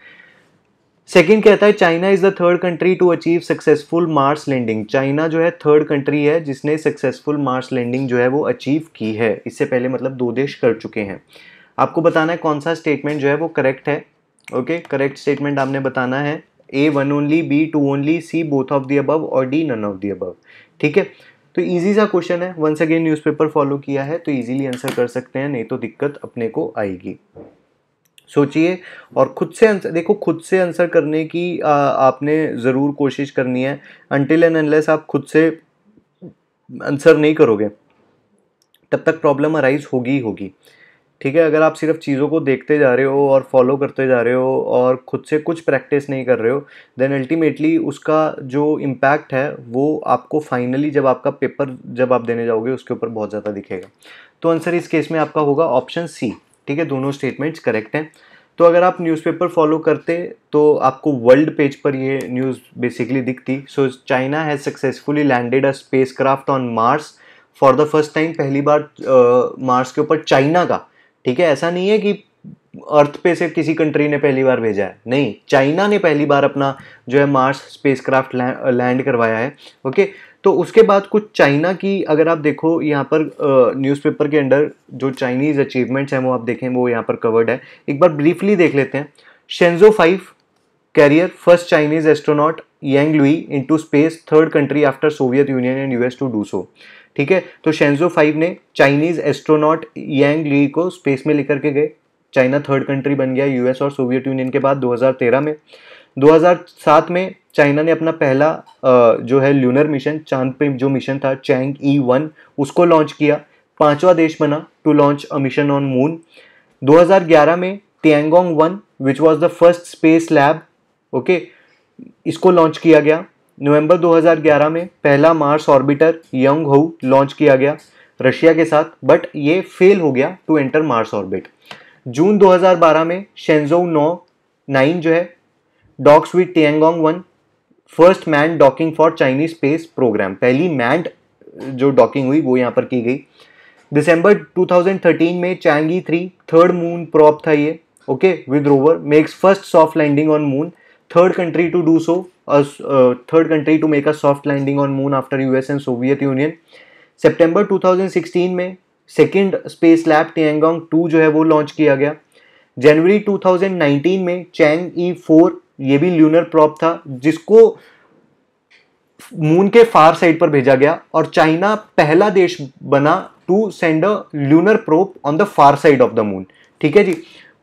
सेकेंड कहता है China is the third country to achieve successful Mars landing China जो है थर्ड कंट्री है जिसने सक्सेसफुल मार्स लैंडिंग जो है वो अचीव की है इससे पहले मतलब दो देश कर चुके हैं आपको बताना है कौन सा स्टेटमेंट जो है वो करेक्ट है ओके करेक्ट स्टेटमेंट आपने बताना है A one only B two only C both of the above और D none of the above ठीक है तो इजी सा क्वेश्चन है वंस अगेन न्यूज़पेपर फॉलो किया है तो इजीली आंसर कर सकते हैं नहीं तो दिक्कत अपने को आएगी सोचिए और खुद से आंसर देखो खुद से आंसर करने की आ, आपने ज़रूर कोशिश करनी है अनटिल एंड अनलेस आप खुद से आंसर नहीं करोगे तब तक प्रॉब्लम अराइज होगी ही होगी ठीक है अगर आप सिर्फ चीज़ों को देखते जा रहे हो और फॉलो करते जा रहे हो और खुद से कुछ प्रैक्टिस नहीं कर रहे हो देन अल्टीमेटली उसका जो इम्पैक्ट है वो आपको फाइनली जब आपका पेपर जब आप देने जाओगे उसके ऊपर बहुत ज़्यादा दिखेगा तो आंसर इस केस में आपका होगा ऑप्शन सी ठीक है दोनों स्टेटमेंट्स करेक्ट हैं तो अगर आप न्यूज़पेपर फॉलो करते तो आपको वर्ल्ड पेज पर ये न्यूज़ बेसिकली दिखती so China has successfully landed a spacecraft on Mars for the first time पहली बार मार्स uh, के ऊपर चाइना का ठीक है ऐसा नहीं है कि अर्थ पे से किसी कंट्री ने पहली बार भेजा है नहीं चाइना ने पहली बार अपना जो है मार्स स्पेसक्राफ्ट लैंड करवाया है ओके तो उसके बाद कुछ चाइना की अगर आप देखो यहाँ पर न्यूज़पेपर के अंडर जो चाइनीज़ अचीवमेंट्स हैं वो आप देखें वो यहाँ पर कवर्ड है एक बार ब्रीफली देख लेते हैं Shenzhou five carrier first Chinese astronaut Yang Liwei into space third country after Soviet Union and US to do so ठीक है तो शेंजो फाइव ने चाइनीज एस्ट्रोनॉट यांग ली को स्पेस में लेकर के गए चाइना थर्ड कंट्री बन गया यूएस और सोवियत यूनियन के बाद 2013 में 2007 में चाइना ने अपना पहला जो है ल्यूनर मिशन चांद पे जो मिशन था चैंग ई वन उसको लॉन्च किया पांचवा देश बना to launch a mission on moon 2011 में Tiangong one which was the first space lab okay इसको लॉन्च किया गया नवंबर 2011 में पहला Mars orbiter Yinghuo launch किया गया रशिया के साथ बट ये फेल हो गया टू एंटर मार्स ऑर्बिट जून 2012 में शेंजो नौ नाइन जो है docks with Tiangong one first man docking for Chinese space programme पहली मैंड जो डॉकिंग हुई वो यहाँ पर की गई दिसंबर 2013 में Chang'e three third moon probe था ये okay with rover makes first soft landing on moon third country to do so third country to make a soft landing on moon after US and Soviet Union September two में second space lab Tiangong two जो है वो launch किया गया जनवरी 2019 में Chang ई four ये भी lunar prop था जिसको मून के फार साइड पर भेजा गया और चाइना पहला देश बना to send a lunar probe on the far side of the moon ठीक है जी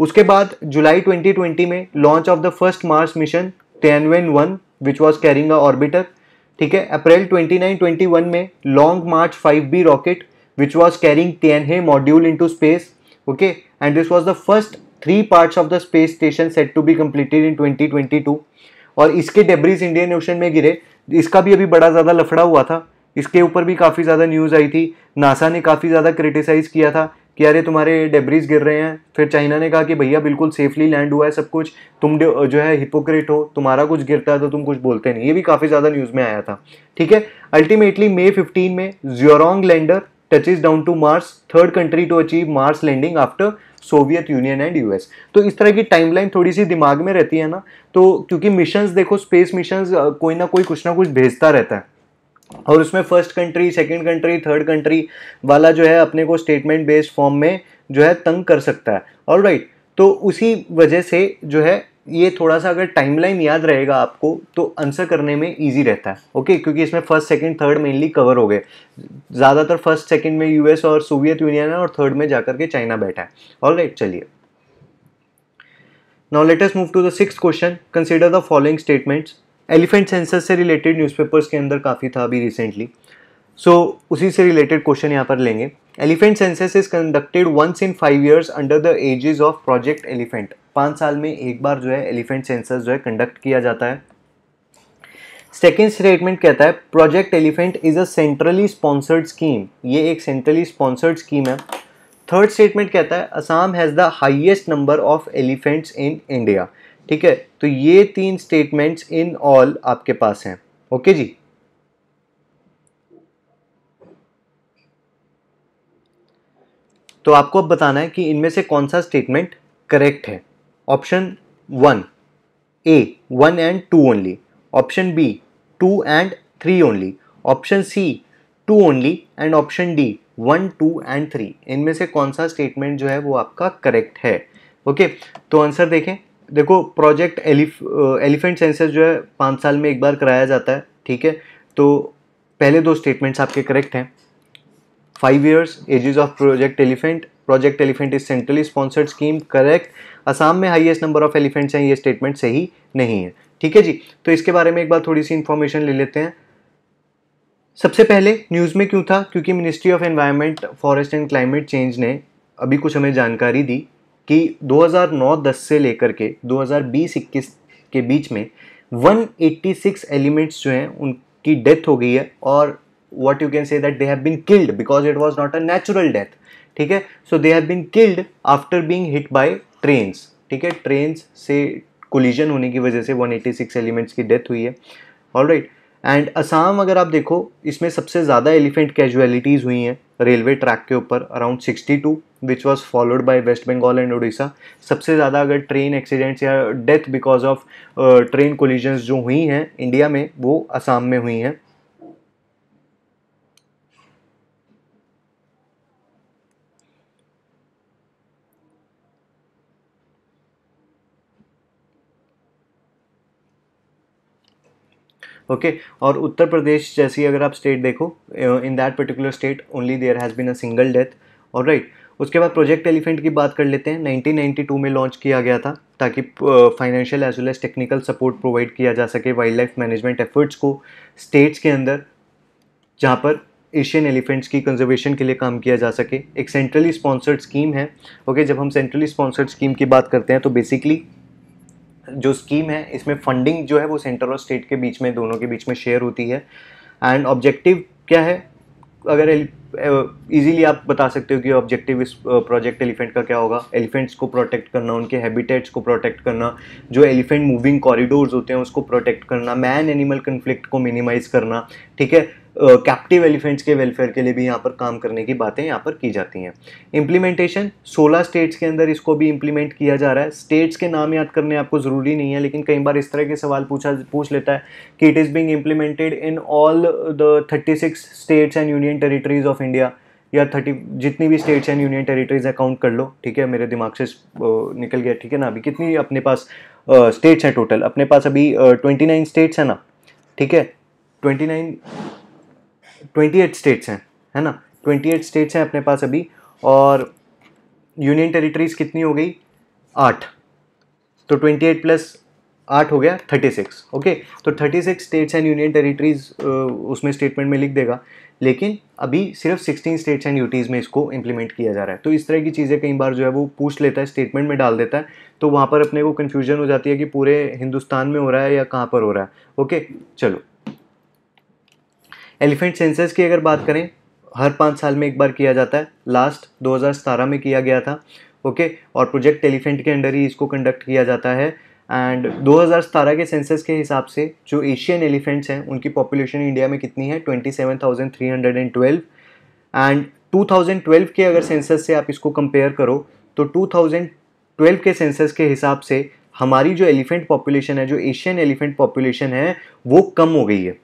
उसके बाद जुलाई 2020 में launch of the first Mars mission Tianwen one which was carrying a orbiter ठीक है अप्रैल 29, 21 में Long March 5B rocket which was carrying Tianhe module into space okay and this was the first three parts of the space station set to be completed in 2022 और इसके debris Indian ocean में गिरे इसका भी अभी बड़ा ज़्यादा लफड़ा हुआ था इसके ऊपर भी काफ़ी ज़्यादा न्यूज़ आई थी नासा ने काफ़ी ज़्यादा क्रिटिसाइज़ किया था कि अरे तुम्हारे डेब्रीज गिर रहे हैं फिर चाइना ने कहा कि भैया बिल्कुल सेफली लैंड हुआ है सब कुछ तुम जो है हिपोक्रेट हो तुम्हारा कुछ गिरता है तो तुम कुछ बोलते नहीं ये भी काफ़ी ज़्यादा न्यूज़ में आया था ठीक है अल्टीमेटली मे फिफ्टीन में Zhurong lander touches down to Mars third country to achieve Mars landing after Soviet Union and US तो इस तरह की टाइमलाइन थोड़ी सी दिमाग में रहती है ना तो क्योंकि मिशंस देखो स्पेस मिशंस कोई ना कोई कुछ ना कुछ भेजता रहता है और उसमें first country second country third country वाला जो है अपने को स्टेटमेंट बेस्ड फॉर्म में जो है तंग कर सकता है और राइट right, तो उसी वजह से जो है ये थोड़ा सा अगर टाइमलाइन याद रहेगा आपको तो आंसर करने में इजी रहता है ओके क्योंकि इसमें first second third mainly cover हो गए ज़्यादातर फर्स्ट सेकंड में यूएस और सोवियत यूनियन है और थर्ड में जाकर के चाइना बैठा है ऑल राइट चलिए now let us move to the six question consider the following statements elephant census से रिलेटेड न्यूज़पेपर्स के अंदर काफ़ी था अभी रिसेंटली सो so, उसी से रिलेटेड क्वेश्चन यहाँ पर लेंगे elephant census is conducted once in five years under the aegis of project elephant पाँच साल में एक बार जो है एलिफेंट सेंसस जो है कंडक्ट किया जाता है सेकेंड स्टेटमेंट कहता है project elephant is a centrally sponsored scheme ये एक सेंट्रली स्पॉन्सर्ड स्कीम है थर्ड स्टेटमेंट कहता है Assam has the highest number of elephants in India ठीक है तो ये तीन स्टेटमेंट्स इन ऑल आपके पास हैं ओके जी तो आपको अब बताना है कि इनमें से कौन सा स्टेटमेंट करेक्ट है option one A one and two only option B two and three only option C two only and option D one two and three इनमें से कौन सा स्टेटमेंट जो है वो आपका करेक्ट है ओके okay, तो आंसर देखें देखो प्रोजेक्ट एलिफ एलिफेंट सेंसस जो है पाँच साल में एक बार कराया जाता है ठीक है तो पहले दो स्टेटमेंट्स आपके करेक्ट हैं five years aegis of project elephant project elephant is centrally sponsored scheme correct Assam में हाईएस्ट नंबर ऑफ एलिफेंट्स हैं ये स्टेटमेंट सही नहीं है ठीक है जी तो इसके बारे में एक बार थोड़ी सी इन्फॉर्मेशन ले लेते हैं सबसे पहले न्यूज़ में क्यों था क्योंकि ministry of environment forest and climate change ने अभी कुछ हमें जानकारी दी कि 2009-10 से लेकर के 2020-21 के बीच में 186 एलिमेंट्स जो हैं उनकी डेथ हो गई है और what you can say that they have been killed because it was not a natural death ठीक है so they have been killed after being hit by trains ठीक है ट्रेन्स से कोलिजन होने की वजह से 186 एलिमेंट्स की डेथ हुई है ऑल राइट एंड असम अगर आप देखो इसमें सबसे ज़्यादा एलिफेंट कैजुअलिटीज़ हुई हैं रेलवे ट्रैक के ऊपर around 62 to which was followed by West Bengal and Orissa सबसे ज़्यादा अगर ट्रेन एक्सीडेंट्स या death because of train collisions जो हुई हैं इंडिया में वो असम में हुई हैं ओके okay? और उत्तर प्रदेश जैसी अगर आप स्टेट देखो in that particular state only there has been a single death और राइट उसके बाद प्रोजेक्ट एलिफेंट की बात कर लेते हैं 1992 में लॉन्च किया गया था ताकि financial as well as technical support provide किया जा सके वाइल्ड लाइफ मैनेजमेंट एफर्ट्स को स्टेट्स के अंदर जहाँ पर एशियन एलिफेंट्स की कंजर्वेशन के लिए काम किया जा सके एक सेंट्रली स्पॉन्सर्ड स्कीम है ओके okay, जब हम सेंट्रली स्पॉन्सर्ड स्कीम की बात करते हैं तो बेसिकली जो स्कीम है इसमें फंडिंग जो है वो सेंटर और स्टेट के बीच में दोनों के बीच में शेयर होती है एंड ऑब्जेक्टिव क्या है अगर इजीली आप बता सकते हो कि ऑब्जेक्टिव इस प्रोजेक्ट एलिफेंट का क्या होगा एलिफेंट्स को प्रोटेक्ट करना उनके हैबिटेट्स को प्रोटेक्ट करना जो एलिफेंट मूविंग कॉरिडोर्स होते हैं उसको प्रोटेक्ट करना मैन एनिमल कन्फ्लिक्ट को मिनिमाइज करना ठीक है कैप्टिव एलिफेंट्स के वेलफेयर के लिए भी यहाँ पर काम करने की बातें यहाँ पर की जाती हैं इम्प्लीमेंटेशन 16 स्टेट्स के अंदर इसको भी इम्प्लीमेंट किया जा रहा है स्टेट्स के नाम याद करने आपको ज़रूरी नहीं है लेकिन कई बार इस तरह के सवाल पूछा पूछ लेता है कि it is being implemented in all the thirty states and union territories of India या थर्टी जितनी भी states and union territories account count कर लो ठीक है मेरे दिमाग से निकल गया ठीक है ना अभी कितनी अपने पास स्टेट्स हैं टोटल अपने पास अभी ट्वेंटी नाइन स्टेट्स हैं ना ठीक है twenty nine twenty eight states हैं है ना ट्वेंटी एट स्टेट्स हैं अपने पास अभी और यूनियन टेरिटरीज कितनी हो गई आठ तो ट्वेंटी एट प्लस आठ हो गया थर्टी सिक्स ओके तो thirty six states and union territories उसमें स्टेटमेंट में लिख देगा लेकिन अभी सिर्फ सिक्सटीन स्टेट्स एंड यूटीज़ में इसको इम्प्लीमेंट किया जा रहा है तो इस तरह की चीज़ें कई बार जो है वो पूछ लेता है स्टेटमेंट में डाल देता है तो वहाँ पर अपने को कन्फ्यूजन हो जाती है कि पूरे हिंदुस्तान में हो रहा है या कहाँ पर हो रहा है ओके चलो एलिफेंट सेंसस की अगर बात करें हर पाँच साल में एक बार किया जाता है लास्ट दो में किया गया था ओके और प्रोजेक्ट एलिफेंट के अंडर ही इसको कंडक्ट किया जाता है एंड 2017 के सेंसस के हिसाब से जो एशियन एलिफेंट्स हैं उनकी पॉपुलेशन इंडिया में कितनी है 27,312 एंड 2012 के अगर सेंसस से आप इसको कंपेयर करो तो 2012 के सेंसस के हिसाब से हमारी जो एलिफेंट पॉपुलेशन है जो एशियन एलिफेंट पॉपुलेशन है वो कम हो गई है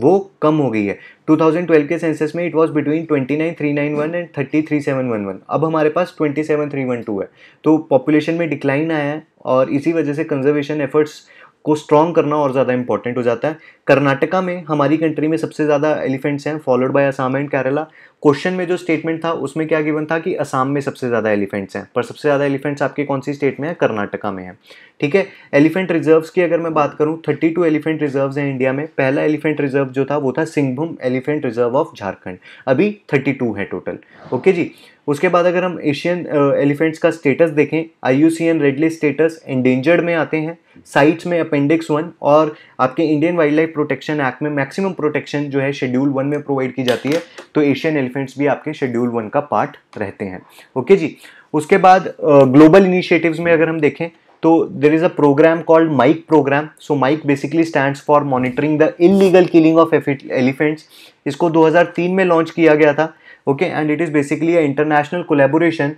वो कम हो गई है 2012 के सेंसस में इट वाज बिटवीन 29391 एंड 33711 अब हमारे पास 27312 है तो पॉपुलेशन में डिक्लाइन आया है और इसी वजह से कंजर्वेशन एफर्ट्स को स्ट्रॉन्ग करना और ज़्यादा इंपॉर्टेंट हो जाता है कर्नाटका में हमारी कंट्री में सबसे ज़्यादा एलिफेंट्स हैं followed by Assam and Kerala question में जो स्टेटमेंट था उसमें क्या गिवन था कि असम में सबसे ज़्यादा एलिफेंट्स हैं पर सबसे ज़्यादा एलिफेंट्स आपके कौन सी स्टेट में है कर्नाटका में है ठीक है एलिफेंट रिजर्व्स की अगर मैं बात करूँ थर्टी टू एलिफेंट रिजर्व हैं इंडिया में पहला एलिफेंट रिजर्व जो था वो था Singhbhum elephant reserve of Jharkhand अभी थर्टी टू है टोटल ओके जी उसके बाद अगर हम एशियन एलिफेंट्स का स्टेटस देखें I U C N red list status endangered में आते हैं साइट्स में अपेंडिक्स वन और आपके Indian wildlife protection act में मैक्सिमम प्रोटेक्शन जो है शेड्यूल वन में प्रोवाइड की जाती है तो एशियन एलिफेंट्स भी आपके शेड्यूल वन का पार्ट रहते हैं ओके जी उसके बाद ग्लोबल इनिशिएटिव्स में अगर हम देखें तो there is a programme called MIKE programme so MIKE basically stand for monitoring the illegal killing of elephants इसको दो में लॉन्च किया गया था okay and it is basically international collaboration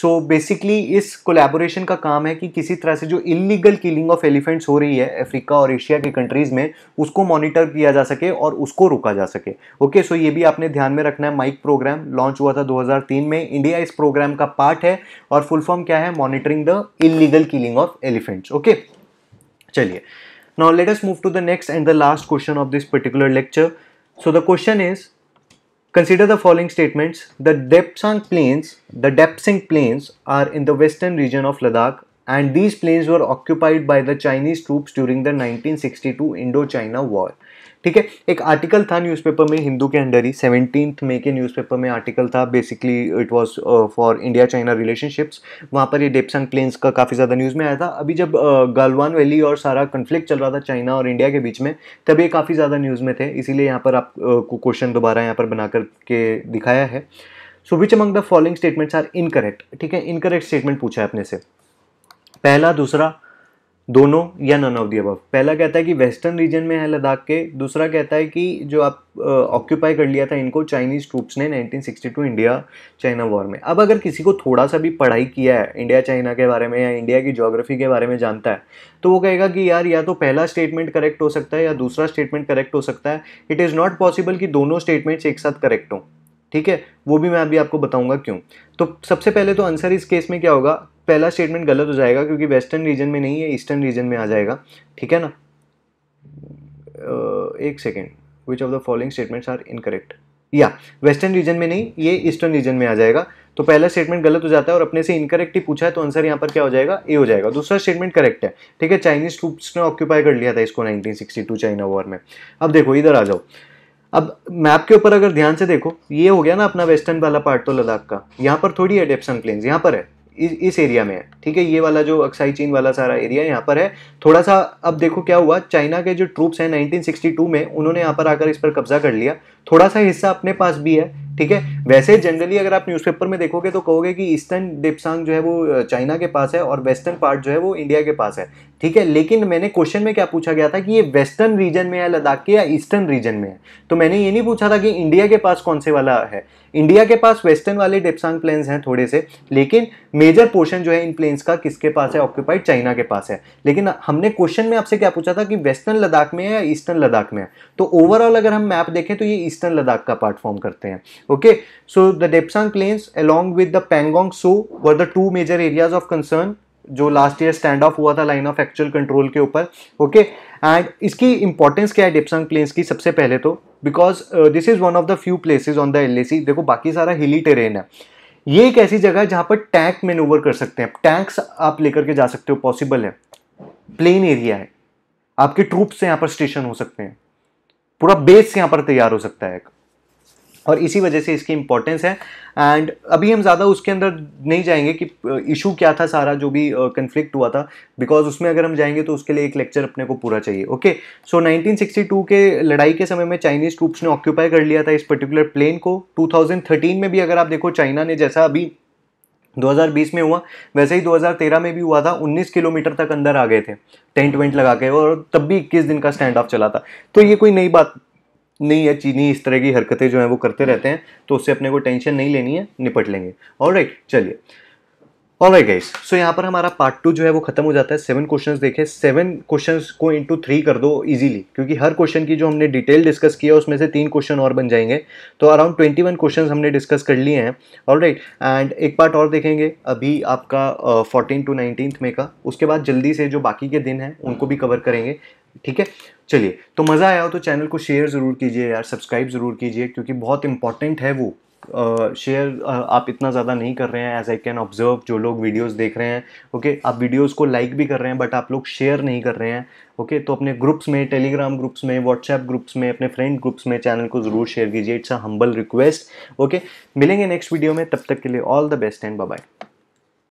so so basically इस कोलेबोरेशन का काम है कि किसी तरह से जो इलीगल किलिंग ऑफ एलिफेंट्स हो रही है अफ्रीका और एशिया की कंट्रीज़ में उसको मॉनिटर किया जा सके और उसको रोका जा सके ओके okay, सो so ये भी आपने ध्यान में रखना है माइक प्रोग्राम लॉन्च हुआ था 2003 में इंडिया इस प्रोग्राम का पार्ट है और फुल फॉर्म क्या है monitoring the illegal killing of elephants okay चलिए now let move to the next and the last question of this particular lecture so the question is Consider the following statements. The Depsang plains, the Depsang plains are in the western region of Ladakh and these plains were occupied by the Chinese troops during the 1962 Indo-China war. ठीक है एक article था newspaper में हिंदू के under ही seventeen मे के newspaper में article था basically it was for India China relationships वहाँ पर ये डेपसंग प्लेन्स का काफ़ी ज़्यादा न्यूज़ में आया था अभी जब गलवान uh, वैली और सारा कन्फ्लिक्ट चल रहा था चाइना और इंडिया के बीच में तब ये काफ़ी ज़्यादा न्यूज़ में थे इसीलिए यहाँ पर आपको uh, क्वेश्चन दोबारा यहाँ पर बना करके दिखाया है so which among the following statements are incorrect ठीक है इनकरेक्ट स्टेटमेंट पूछा है अपने से पहला दूसरा दोनों या नन ऑफ दी अबव पहला कहता है कि वेस्टर्न रीजन में है लद्दाख के दूसरा कहता है कि जो आप ऑक्यूपाई कर लिया था इनको चाइनीज़ ट्रूप्स ने 1962 इंडिया चाइना वॉर में अब अगर किसी को थोड़ा सा भी पढ़ाई किया है इंडिया चाइना के बारे में या इंडिया की जोग्राफी के बारे में जानता है तो वो कहेगा कि यार या तो पहला स्टेटमेंट करेक्ट हो सकता है या दूसरा स्टेटमेंट करेक्ट हो सकता है इट इज़ नॉट पॉसिबल कि दोनों स्टेटमेंट्स एक साथ करेक्ट हों ठीक है वो भी मैं अभी आपको बताऊंगा क्यों तो सबसे पहले तो आंसर इस केस में क्या होगा पहला स्टेटमेंट गलत हो जाएगा क्योंकि वेस्टर्न रीजन में नहीं है ईस्टर्न रीजन में आ जाएगा ठीक है ना एक second which of the following statements are incorrect या वेस्टर्न रीजन में नहीं ये ईस्टर्न रीजन में आ जाएगा तो पहला स्टेटमेंट गलत हो जाता है और अपने से इनकरेक्ट ही पूछा है तो आंसर यहाँ पर क्या हो जाएगा ए हो जाएगा दूसरा स्टेटमेंट करेक्ट है ठीक है चाइनीज ट्रूप्स ने ऑक्यूपाई कर लिया था इसको 1962 चाइना वॉर में अब देखो इधर आ जाओ अब मैप के ऊपर अगर ध्यान से देखो ये हो गया ना अपना वेस्टर्न वाला पार्ट तो लद्दाख का यहाँ पर थोड़ी है डेप्सन प्लेन्स यहाँ पर है इस एरिया में है ठीक है ये वाला जो अक्साई चीन वाला सारा एरिया यहाँ पर है थोड़ा सा अब देखो क्या हुआ चाइना के जो ट्रूप्स हैं 1962 में उन्होंने यहाँ पर आकर इस पर कब्जा कर लिया थोड़ा सा हिस्सा अपने पास भी है ठीक है वैसे जनरली अगर आप न्यूज़पेपर में देखोगे तो कहोगे कि ईस्टर्न डिपसांग जो है वो चाइना के पास है और वेस्टर्न पार्ट जो है वो इंडिया के पास है ठीक है लेकिन मैंने क्वेश्चन में क्या पूछा गया था कि ये वेस्टर्न रीजन में है लद्दाख के या ईस्टर्न रीजन में है तो मैंने ये नहीं पूछा था कि इंडिया के पास कौन से वाला है इंडिया के पास वेस्टर्न वाले डिपसांग प्लेन्स हैं थोड़े से लेकिन मेजर पोर्शन जो है इन प्लेन्स का किसके पास है ऑक्यूपाइड चाइना के पास है लेकिन हमने क्वेश्चन में आपसे क्या पूछा था कि वेस्टर्न लद्दाख में है या ईस्टर्न लद्दाख में है तो ओवरऑल अगर हम मैप देखें तो ये ईस्टर्न लद्दाख का पार्ट फॉर्म करते हैं okay so the Depsang plains along with the Pangong so were the two major areas of concern जो लास्ट ईयर स्टैंड ऑफ हुआ था लाइन ऑफ एक्चुअल कंट्रोल के ऊपर ओके एंड इसकी इंपॉर्टेंस क्या है डिप्संग प्लेन्स की सबसे पहले तो because this is one of the few places on the L देखो बाकी सारा हिली टेरेन है ये एक ऐसी जगह है जहां पर टैंक मेनूवर कर सकते हैं टैंक्स आप लेकर के जा सकते हो पॉसिबल है प्लेन एरिया है आपके ट्रूप्स यहां पर स्टेशन हो सकते हैं पूरा बेस यहाँ पर तैयार हो सकता है और इसी वजह से इसकी इंपॉर्टेंस है एंड अभी हम ज़्यादा उसके अंदर नहीं जाएंगे कि इशू क्या था सारा जो भी कन्फ्लिक्ट हुआ था बिकॉज उसमें अगर हम जाएंगे तो उसके लिए एक लेक्चर अपने को पूरा चाहिए ओके सो 1962 के लड़ाई के समय में चाइनीज़ ट्रूप्स ने ऑक्यूपाई कर लिया था इस पर्टिकुलर प्लेन को 2013 में भी अगर आप देखो चाइना ने जैसा अभी 2020 में हुआ वैसे ही 2013 में भी हुआ था 19 किलोमीटर तक अंदर आ गए थे टेंट वेंट लगा के और तब भी 21 दिन का स्टैंड ऑफ चला था तो ये कोई नई बात नहीं है चीनी इस तरह की हरकतें जो हैं वो करते रहते हैं तो उससे अपने को टेंशन नहीं लेनी है निपट लेंगे और राइट चलिए ऑल राइट गाइस सो यहाँ पर हमारा पार्ट टू जो है वो खत्म हो जाता है सेवन क्वेश्चंस देखे सेवन क्वेश्चंस को इनटू थ्री कर दो इजीली क्योंकि हर क्वेश्चन की जो हमने डिटेल डिस्कस किया उसमें से तीन क्वेश्चन और बन जाएंगे तो अराउंड ट्वेंटी वन क्वेश्चन हमने डिस्कस कर लिए हैं ऑल राइट एंड एक पार्ट और देखेंगे अभी आपका फोर्टीन टू नाइनटीन में का उसके बाद जल्दी से जो बाकी के दिन हैं उनको भी कवर करेंगे ठीक है चलिए तो मज़ा आया हो तो चैनल को शेयर ज़रूर कीजिए यार सब्सक्राइब ज़रूर कीजिए क्योंकि बहुत इंपॉर्टेंट है वो शेयर uh, uh, आप इतना ज़्यादा नहीं कर रहे हैं एज आई कैन ऑब्जर्व जो लोग वीडियोस देख रहे हैं ओके okay? आप वीडियोस को लाइक भी कर रहे हैं बट आप लोग शेयर नहीं कर रहे हैं ओके okay? तो अपने ग्रुप्स में टेलीग्राम ग्रुप्स में व्हाट्सएप ग्रुप्स में अपने फ्रेंड ग्रुप्स में चैनल को ज़रूर शेयर कीजिए it's a humble request okay मिलेंगे नेक्स्ट वीडियो में तब तक के लिए all the best and bye